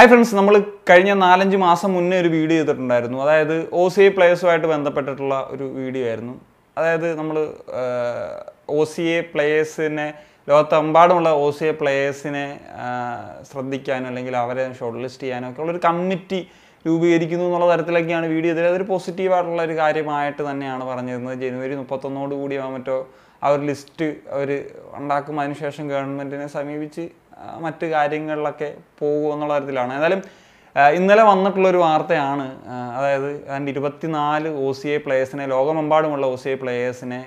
hi friends നമ്മൾ കഴിഞ്ഞ നാലഞ്ച് മാസം മുന്നേ ഒരു വീഡിയോ ചെയ്തിട്ടുണ്ടായിരുന്നു അതായത് ഒ സി ഐ പ്ലേയേഴ്സുമായിട്ട് ബന്ധപ്പെട്ടിട്ടുള്ള ഒരു വീഡിയോ ആയിരുന്നു അതായത് നമ്മൾ ഒ സി എ പ്ലേയേഴ്സിനെ ലോകത്തെമ്പാടുമുള്ള ഒ സി എ പ്ലേയേഴ്സിനെ ശ്രദ്ധിക്കാനോ അല്ലെങ്കിൽ അവരെ ഷോർട്ട് ലിസ്റ്റ് ചെയ്യാനോ ഒക്കെ ഉള്ളൊരു കമ്മിറ്റി രൂപീകരിക്കുന്നു എന്നുള്ള തരത്തിലൊക്കെയാണ് വീഡിയോ ചെയ്തത് അതൊരു പോസിറ്റീവായിട്ടുള്ള ഒരു കാര്യമായിട്ട് തന്നെയാണ് പറഞ്ഞിരുന്നത് ജനുവരി മുപ്പത്തൊന്നോട് കൂടിയോ മറ്റോ ആ ഒരു ലിസ്റ്റ് അവർ ഉണ്ടാക്കുമ്പോൾ അതിനുശേഷം ഗവൺമെൻറ്റിനെ സമീപിച്ച് മറ്റ് കാര്യങ്ങളിലൊക്കെ പോകുമോ എന്നുള്ള കാര്യത്തിലാണ് ഏതായാലും ഇന്നലെ വന്നിട്ടുള്ളൊരു വാർത്തയാണ് അതായത് അതിൻ്റെ ഇരുപത്തിനാല് ഒ സി ഐ പ്ലേയേഴ്സിനെ ലോകമെമ്പാടുമുള്ള ഒ സി ഐ പ്ലേയേഴ്സിനെ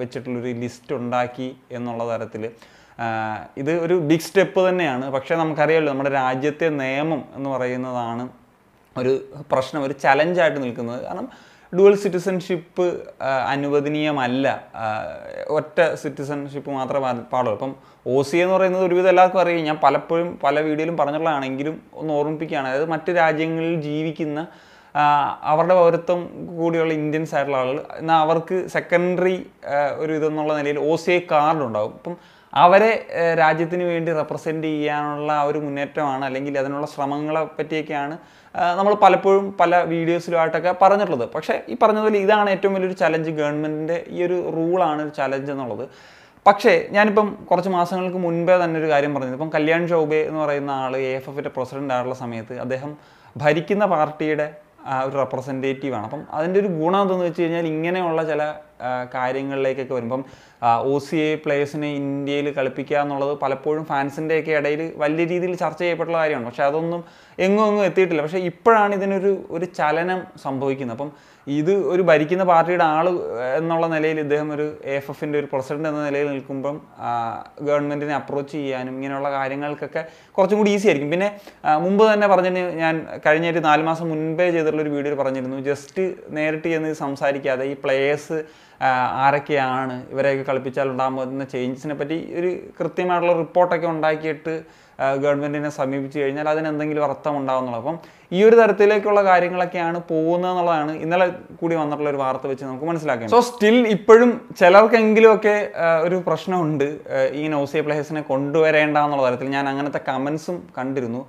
വെച്ചിട്ടുള്ളൊരു ലിസ്റ്റ് ഉണ്ടാക്കി എന്നുള്ള തരത്തിൽ ഇത് ഒരു ബിഗ് സ്റ്റെപ്പ് തന്നെയാണ് പക്ഷേ നമുക്കറിയാമല്ലോ നമ്മുടെ രാജ്യത്തെ നിയമം എന്ന് പറയുന്നതാണ് ഒരു പ്രശ്നം ഒരു ചലഞ്ചായിട്ട് നിൽക്കുന്നത് കാരണം ഡുവൽ സിറ്റിസൺഷിപ്പ് അനുവദനീയമല്ല ഒറ്റ സിറ്റിസൺഷിപ്പ് മാത്രമേ പാടുള്ളൂ അപ്പം ഒ സി എന്ന് പറയുന്നത് ഒരുവിധം എല്ലാവർക്കും അറിയാം ഞാൻ പലപ്പോഴും പല വീഡിയോയിലും പറഞ്ഞിട്ടുള്ളതാണെങ്കിലും ഒന്ന് ഓർമ്മിപ്പിക്കുകയാണ് അതായത് മറ്റ് രാജ്യങ്ങളിൽ ജീവിക്കുന്ന അവരുടെ പൗരത്വം കൂടിയുള്ള ഇന്ത്യൻസ് ആയിട്ടുള്ള ആളുകൾ എന്നാൽ അവർക്ക് സെക്കൻഡറി ഒരു ഇതെന്നുള്ള നിലയിൽ ഒ സി ഐ കാർഡ് ഉണ്ടാകും അപ്പം അവരെ രാജ്യത്തിന് വേണ്ടി റെപ്രസെൻ്റ് ചെയ്യാനുള്ള ഒരു മുന്നേറ്റമാണ് അല്ലെങ്കിൽ അതിനുള്ള ശ്രമങ്ങളെ പറ്റിയൊക്കെയാണ് നമ്മൾ പലപ്പോഴും പല വീഡിയോസിലുമായിട്ടൊക്കെ പറഞ്ഞിട്ടുള്ളത് പക്ഷേ ഈ പറഞ്ഞതുപോലെ ഇതാണ് ഏറ്റവും വലിയൊരു ചലഞ്ച് ഗവൺമെൻറ്റിൻ്റെ ഈ ഒരു റൂളാണ് ഒരു ചലഞ്ച് എന്നുള്ളത് പക്ഷേ ഞാനിപ്പം കുറച്ച് മാസങ്ങൾക്ക് മുൻപേ തന്നെ ഒരു കാര്യം പറഞ്ഞത് ഇപ്പം കല്യാൺ ചൗബേ എന്ന് പറയുന്ന ആൾ എ എഫ് എഫിൻ്റെ പ്രസിഡൻ്റ് ആയിട്ടുള്ള സമയത്ത് അദ്ദേഹം ഭരിക്കുന്ന പാർട്ടിയുടെ ഒരു റെപ്രസെൻറ്റേറ്റീവാണ് അപ്പം അതിൻ്റെ ഒരു ഗുണം എന്തെന്ന് വെച്ച് കഴിഞ്ഞാൽ ഇങ്ങനെയുള്ള ചില കാര്യങ്ങളിലേക്കൊക്കെ വരുമ്പം ഒ സി എ പ്ലേയേഴ്സിനെ ഇന്ത്യയിൽ കളിപ്പിക്കുക എന്നുള്ളത് പലപ്പോഴും ഫാൻസിൻ്റെയൊക്കെ ഇടയിൽ വലിയ രീതിയിൽ ചർച്ച ചെയ്യപ്പെട്ടുള്ള കാര്യമാണ് പക്ഷേ അതൊന്നും എങ്ങും എങ്ങും എത്തിയിട്ടില്ല പക്ഷേ ഇപ്പോഴാണ് ഇതിനൊരു ഒരു ചലനം സംഭവിക്കുന്നത് അപ്പം ഇത് ഒരു ഭരിക്കുന്ന പാർട്ടിയുടെ ആൾ എന്നുള്ള നിലയിൽ ഇദ്ദേഹം ഒരു എഫ് എഫിൻ്റെ ഒരു പ്രസിഡന്റ് എന്ന നിലയിൽ നിൽക്കുമ്പം ഗവൺമെൻറ്റിനെ അപ്രോച്ച് ചെയ്യാനും ഇങ്ങനെയുള്ള കാര്യങ്ങൾക്കൊക്കെ കുറച്ചും കൂടി ഈസി ആയിരിക്കും പിന്നെ മുമ്പ് തന്നെ പറഞ്ഞിട്ട് ഞാൻ കഴിഞ്ഞ ഒരു നാല് മാസം മുൻപേ ചെയ്തിട്ടുള്ള ഒരു വീഡിയോയിൽ പറഞ്ഞിരുന്നു ജസ്റ്റ് നേരിട്ട് ചെന്ന് സംസാരിക്കാതെ ഈ പ്ലേയേഴ്സ് ആരൊക്കെയാണ് ഇവരെയൊക്കെ കളിപ്പിച്ചാൽ ഉണ്ടാകുന്ന ചേഞ്ചസിനെ പറ്റി ഒരു കൃത്യമായിട്ടുള്ള റിപ്പോർട്ടൊക്കെ ഉണ്ടാക്കിയിട്ട് ഗവൺമെൻറ്റിനെ സമീപിച്ചു കഴിഞ്ഞാൽ അതിനെന്തെങ്കിലും അർത്ഥം ഉണ്ടാകുന്നുള്ളൂ അപ്പം ഈ ഒരു തരത്തിലേക്കുള്ള കാര്യങ്ങളൊക്കെയാണ് പോകുന്നത് എന്നുള്ളതാണ് ഇന്നലെ കൂടി വന്നിട്ടുള്ള ഒരു വാർത്ത വെച്ച് നമുക്ക് മനസ്സിലാക്കാം സോ സ്റ്റിൽ ഇപ്പോഴും ചിലർക്കെങ്കിലുമൊക്കെ ഒരു പ്രശ്നമുണ്ട് ഈ നൗസിയ പ്ലേയേഴ്സിനെ കൊണ്ടുവരേണ്ട എന്നുള്ള തരത്തിൽ ഞാൻ അങ്ങനത്തെ കമൻസും കണ്ടിരുന്നു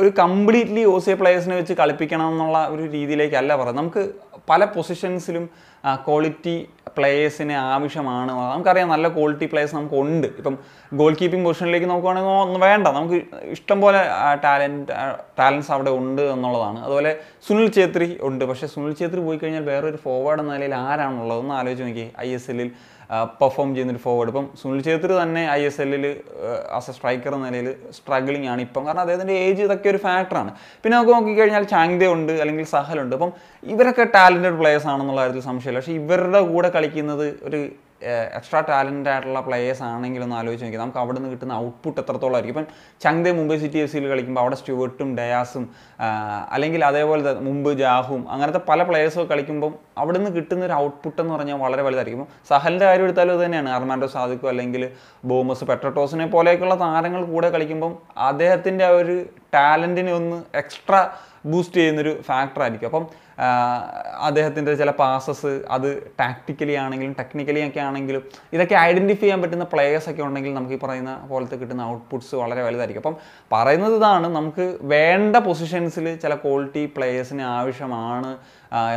ഒരു കംപ്ലീറ്റ്ലി ഓസിയ പ്ലേയേഴ്സിനെ വെച്ച് കളിപ്പിക്കണം എന്നുള്ള ഒരു രീതിയിലേക്കല്ല പറയുന്നത് നമുക്ക് പല പൊസിഷൻസിലും ക്വാളിറ്റി പ്ലേയേഴ്സിന് ആവശ്യമാണ് നമുക്കറിയാം നല്ല ക്വാളിറ്റി പ്ലേയേഴ്സ് നമുക്ക് ഉണ്ട് ഇപ്പം ഗോൾ കീപ്പിംഗ് പൊസിഷനിലേക്ക് നോക്കുകയാണെങ്കിൽ ഒന്നും വേണ്ട നമുക്ക് ഇഷ്ടംപോലെ ടാലൻറ്റ് ടാലൻസ് അവിടെ ഉണ്ട് എന്നുള്ളതാണ് അതുപോലെ സുനിൽ ഛേത്രി ഉണ്ട് പക്ഷേ സുനിൽ ഛേത്രി പോയി കഴിഞ്ഞാൽ വേറൊരു ഫോർവേഡ് എന്ന നിലയിൽ ആരാണുള്ളതെന്ന് ആലോചിച്ച് നോക്കി ഐ എസ് എല്ലിൽ പെർഫോം ചെയ്യുന്നൊരു ഫോർവേഡ് ഇപ്പം സുനിൽ ഛേത്രി തന്നെ ഐ എസ് എല്ലിൽ ആസ് എ സ്ട്രൈക്കർ എന്ന നിലയിൽ സ്ട്രഗിളിംഗ് ആണ് ഇപ്പം കാരണം അദ്ദേഹത്തിൻ്റെ ഏജ് ഇതൊക്കെ ഒരു ഫാക്ടറാണ് പിന്നെ നമുക്ക് നോക്കിക്കഴിഞ്ഞാൽ ചാങ്ദേ ഉണ്ട് അല്ലെങ്കിൽ സഹലുണ്ട് അപ്പം ഇവരൊക്കെ ടാലൻറ്റഡ് പ്ലേയേഴ്സ് ആണെന്നുള്ള കാര്യത്തിൽ സംശയമില്ല പക്ഷേ ഇവരുടെ കൂടെ കളിക്കുന്നത് ഒരു എക്സ്ട്രാ ടാലൻ്റ് ആയിട്ടുള്ള പ്ലേയേഴ്സ് ആണെങ്കിലും ഒന്ന് ആലോചിച്ച് നോക്കി നമുക്ക് അവിടെ നിന്ന് കിട്ടുന്ന ഔട്ട്പുട്ട് എത്രത്തോളം ആയിരിക്കും ഇപ്പം ചങ്ദേ മുംബൈ സിറ്റി എഫ് സിയിൽ കളിക്കുമ്പോൾ അവിടെ സ്റ്റുവർട്ടും ഡയാസും അല്ലെങ്കിൽ അതേപോലെ മുമ്പ് ജാഹും അങ്ങനത്തെ പല പ്ലേയേഴ്സൊക്കെ കളിക്കുമ്പം അവിടെ നിന്ന് കിട്ടുന്ന ഒരു ഔട്ട്പുട്ട് എന്ന് പറഞ്ഞാൽ വളരെ വലുതായിരിക്കും സഹലിൻ്റെ കാര്യം എടുത്താലും അത് തന്നെയാണ് അർമാൻഡോ സാദിക്കോ അല്ലെങ്കിൽ ബോമസ് പെട്രട്ടോസിനെ പോലെയൊക്കെയുള്ള താരങ്ങൾ കൂടെ കളിക്കുമ്പം അദ്ദേഹത്തിൻ്റെ ആ ഒരു ടാലൻറ്റിനെ ഒന്ന് എക്സ്ട്രാ ബൂസ്റ്റ് ചെയ്യുന്നൊരു ഫാക്ടറായിരിക്കും അപ്പം അദ്ദേഹത്തിൻ്റെ ചില പാസസ് അത് ടാക്ടിക്കലി ആണെങ്കിലും ടെക്നിക്കലി ഒക്കെ ആണെങ്കിലും ഇതൊക്കെ ഐഡൻറ്റിഫൈ ചെയ്യാൻ പറ്റുന്ന പ്ലേയേഴ്സ് ഒക്കെ ഉണ്ടെങ്കിൽ നമുക്ക് ഈ പറയുന്ന പോലത്തെ കിട്ടുന്ന ഔട്ട്പുട്ട്സ് വളരെ വലുതായിരിക്കും അപ്പം പറയുന്നത് ഇതാണ് നമുക്ക് വേണ്ട പൊസിഷൻസിൽ ചില ക്വാളിറ്റി പ്ലേയേഴ്സിന് ആവശ്യമാണ്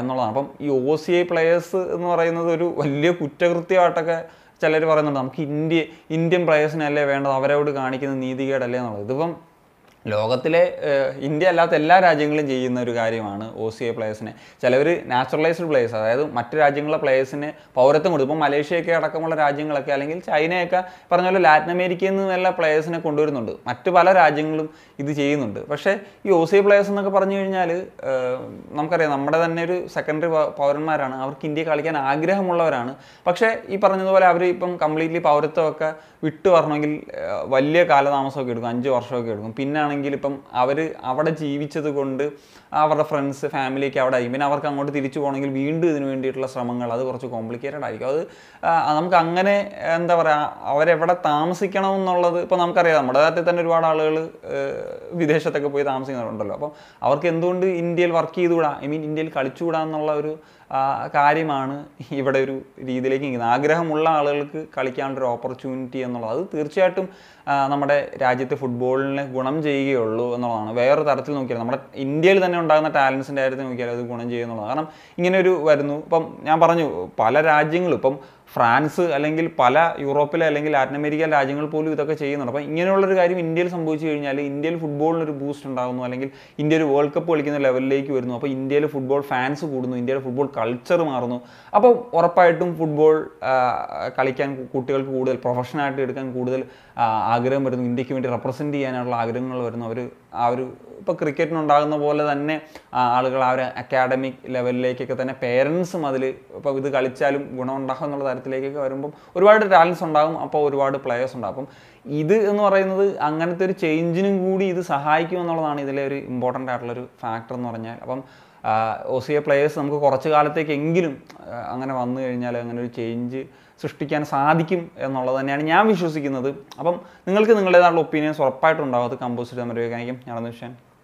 എന്നുള്ളതാണ് അപ്പം ഈ ഒ സി ഐ പ്ലേയേഴ്സ് എന്ന് പറയുന്നത് ഒരു വലിയ കുറ്റകൃത്യമായിട്ടൊക്കെ ചിലർ പറയുന്നുണ്ട് നമുക്ക് ഇന്ത്യ ഇന്ത്യൻ പ്ലേയേഴ്സിനല്ലേ വേണ്ടത് അവരോട് കാണിക്കുന്ന നീതികേടല്ലേ എന്നുള്ളത് ഇതിപ്പം ലോകത്തിലെ ഇന്ത്യ അല്ലാത്ത എല്ലാ രാജ്യങ്ങളും ചെയ്യുന്ന ഒരു കാര്യമാണ് ഒ സി എ പ്ലേയേഴ്സിനെ ചിലവർ നാച്ചുറലൈസ്ഡ് പ്ലേയേഴ്സ് അതായത് മറ്റ് രാജ്യങ്ങളെ പ്ലേയേഴ്സിന് പൗരത്വം കൊടുക്കും ഇപ്പോൾ മലേഷ്യയൊക്കെ അടക്കമുള്ള രാജ്യങ്ങളൊക്കെ അല്ലെങ്കിൽ ചൈനയൊക്കെ പറഞ്ഞ പോലെ ലാറ്റിൻ അമേരിക്കയിൽ നിന്നുള്ള പ്ലേയേഴ്സിനെ കൊണ്ടുവരുന്നുണ്ട് മറ്റ് പല രാജ്യങ്ങളും ഇത് ചെയ്യുന്നുണ്ട് പക്ഷേ ഈ ഒ സി എ പ്ലേയേഴ്സ് എന്നൊക്കെ പറഞ്ഞു കഴിഞ്ഞാൽ നമുക്കറിയാം നമ്മുടെ തന്നെ ഒരു സെക്കൻഡറി പൗരന്മാരാണ് അവർക്ക് ഇന്ത്യ കളിക്കാൻ ആഗ്രഹമുള്ളവരാണ് പക്ഷേ ഈ പറഞ്ഞതുപോലെ അവർ ഇപ്പം കംപ്ലീറ്റ്ലി പൗരത്വമൊക്കെ വിട്ടു പറഞ്ഞെങ്കിൽ വലിയ കാലതാമസമൊക്കെ എടുക്കും അഞ്ച് വർഷമൊക്കെ എടുക്കും പിന്നെ ആണെങ്കിൽ ഇപ്പം അവർ അവിടെ ജീവിച്ചത് കൊണ്ട് അവരുടെ ഫ്രണ്ട്സ് ഫാമിലിയൊക്കെ അവിടെ ആയി പിന്നെ അവർക്ക് അങ്ങോട്ട് തിരിച്ചു പോകണമെങ്കിൽ വീണ്ടും ഇതിന് വേണ്ടിയിട്ടുള്ള ശ്രമങ്ങൾ അത് കുറച്ച് കോംപ്ലിക്കേറ്റഡ് ആയിരിക്കും അത് നമുക്ക് അങ്ങനെ എന്താ പറയുക അവരെവിടെ താമസിക്കണം എന്നുള്ളത് ഇപ്പോൾ നമുക്കറിയാം നമ്മുടെ നാട്ടിൽ തന്നെ ഒരുപാട് ആളുകൾ വിദേശത്തൊക്കെ പോയി താമസിക്കുന്നവരുണ്ടല്ലോ അപ്പം അവർക്ക് എന്തുകൊണ്ട് ഇന്ത്യയിൽ വർക്ക് ചെയ്തുകൂടാ ഐ മീൻ ഇന്ത്യയിൽ കളിച്ചുകൂടാ എന്നുള്ള ഒരു കാര്യമാണ് ഇവിടെ ഒരു രീതിയിലേക്ക് നിൽക്കുന്നത് ആഗ്രഹമുള്ള ആളുകൾക്ക് കളിക്കാനുള്ളൊരു ഒരു ഓപ്പർച്യൂണിറ്റി എന്നുള്ളത് അത് തീർച്ചയായിട്ടും നമ്മുടെ രാജ്യത്തെ ഫുട്ബോളിനെ ഗുണം ചെയ്യുകയുള്ളൂ എന്നുള്ളതാണ് വേറൊരു തരത്തിൽ നോക്കിയാൽ നമ്മുടെ ഇന്ത്യയിൽ തന്നെ ഉണ്ടാകുന്ന ടാലൻസിൻ്റെ കാര്യത്തിൽ നോക്കിയാൽ അത് ഗുണം ചെയ്യുന്നുള്ളതാണ് കാരണം ഇങ്ങനെ ഒരു വരുന്നു ഇപ്പം ഞാൻ പറഞ്ഞു പല രാജ്യങ്ങളും ഇപ്പം ഫ്രാൻസ് അല്ലെങ്കിൽ പല യൂറോപ്പിലെ അല്ലെങ്കിൽ ലാറ്റിൻ അമേരിക്കൻ രാജ്യങ്ങൾ പോലും ഇതൊക്കെ ചെയ്യുന്നുണ്ട് അപ്പോൾ ഇങ്ങനെയുള്ളൊരു കാര്യം ഇന്ത്യയിൽ സംഭവിച്ചു കഴിഞ്ഞാൽ ഇന്ത്യയിൽ ഫുട്ബോളിനൊരു ബൂസ്റ്റ് ഉണ്ടാകുന്നു അല്ലെങ്കിൽ ഇന്ത്യ ഒരു വേൾഡ് കപ്പ് കളിക്കുന്ന ലെവലിലേക്ക് വരുന്നു അപ്പോൾ ഇന്ത്യയിൽ ഫുട്ബോൾ ഫാൻസ് കൂടുന്നു ഇന്ത്യയുടെ ഫുട്ബോൾ കൾച്ചർ മാറുന്നു അപ്പോൾ ഉറപ്പായിട്ടും ഫുട്ബോൾ കളിക്കാൻ കുട്ടികൾക്ക് കൂടുതൽ പ്രൊഫഷനായിട്ട് എടുക്കാൻ കൂടുതൽ ആഗ്രഹം വരുന്നു ഇന്ത്യക്ക് വേണ്ടി റെപ്രസെൻറ്റ് ചെയ്യാനുള്ള ആഗ്രഹങ്ങൾ വരുന്നു അവർ ആ ഒരു ഇപ്പോൾ ക്രിക്കറ്റിനുണ്ടാകുന്ന പോലെ തന്നെ ആളുകൾ ആ ഒരു അക്കാഡമിക് ലെവലിലേക്കൊക്കെ തന്നെ പേരൻസും അതിൽ ഇപ്പോൾ ഇത് കളിച്ചാലും ഗുണമുണ്ടാകും എന്നുള്ള തരത്തിലേക്കൊക്കെ വരുമ്പം ഒരുപാട് ടാലൻസ് ഉണ്ടാകും അപ്പോൾ ഒരുപാട് പ്ലെയേഴ്സ് ഉണ്ടാകും അപ്പം ഇത് എന്ന് പറയുന്നത് അങ്ങനത്തെ ഒരു ചേഞ്ചിനും കൂടി ഇത് സഹായിക്കും എന്നുള്ളതാണ് ഇതിലെ ഒരു ഇമ്പോർട്ടൻ്റ് ആയിട്ടുള്ളൊരു ഫാക്ടർ എന്ന് പറഞ്ഞാൽ അപ്പം എ പ്ലെയേഴ്സ് നമുക്ക് കുറച്ച് കാലത്തേക്കെങ്കിലും അങ്ങനെ വന്നു കഴിഞ്ഞാൽ അങ്ങനെ ഒരു ചേഞ്ച് സൃഷ്ടിക്കാൻ സാധിക്കും എന്നുള്ളത് തന്നെയാണ് ഞാൻ വിശ്വസിക്കുന്നത് അപ്പം നിങ്ങൾക്ക് നിങ്ങളുടേതായുള്ള ഒപ്പീനിയൻസ് ഉറപ്പായിട്ടുണ്ടാവും അത് കമ്പോസിറ്റ് തമ്മിൽ വേഗമായിരിക്കും ഞാനെന്ന് വിഷയം